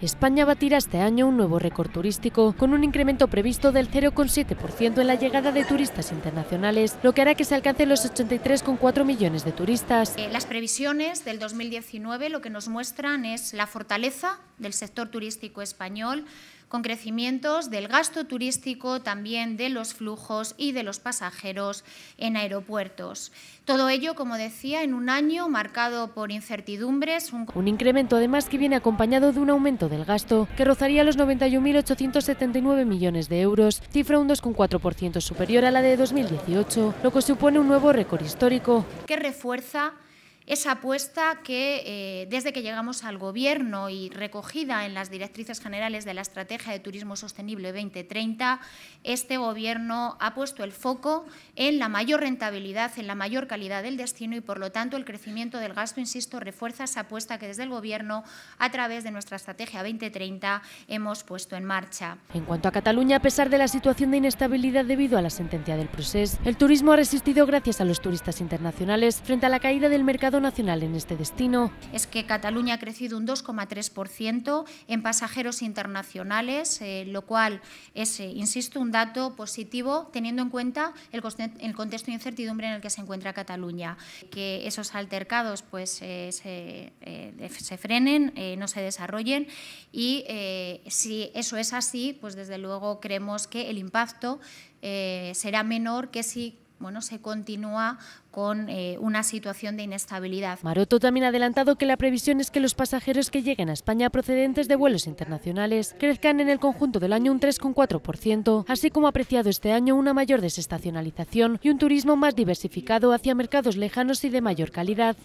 España batirá este año un nuevo récord turístico, con un incremento previsto del 0,7% en la llegada de turistas internacionales, lo que hará que se alcance los 83,4 millones de turistas. Eh, las previsiones del 2019 lo que nos muestran es la fortaleza del sector turístico español, con crecimientos del gasto turístico, también de los flujos y de los pasajeros en aeropuertos. Todo ello, como decía, en un año marcado por incertidumbres. Un, incremento además que viene acompañado de un aumento del gasto que rozaría los 91.879 millones de euros, cifra un 2,4% superior a la de 2018, lo que supone un nuevo récord histórico. Que refuerza esa apuesta que eh, desde que llegamos al Gobierno y recogida en las directrices generales de la Estrategia de Turismo Sostenible 2030, este Gobierno ha puesto el foco en la mayor rentabilidad, en la mayor calidad del destino y, por lo tanto, el crecimiento del gasto, insisto, refuerza esa apuesta que desde el Gobierno, a través de nuestra Estrategia 2030, hemos puesto en marcha. En cuanto a Cataluña, a pesar de la situación de inestabilidad debido a la sentencia del proceso, el turismo ha resistido gracias a los turistas internacionales frente a la caída del mercado Nacional en este destino. Es que Cataluña ha crecido un 2,3% en pasajeros internacionales, eh, lo cual es, eh, insisto, un dato positivo teniendo en cuenta el, contexto de incertidumbre en el que se encuentra Cataluña. Que esos altercados pues, eh, se, frenen, no se desarrollen y si eso es así, pues desde luego creemos que el impacto será menor que si bueno, se continúa con eh, una situación de inestabilidad. Maroto también ha adelantado que la previsión es que los pasajeros que lleguen a España procedentes de vuelos internacionales crezcan en el conjunto del año un 3,4%, así como ha apreciado este año una mayor desestacionalización y un turismo más diversificado hacia mercados lejanos y de mayor calidad.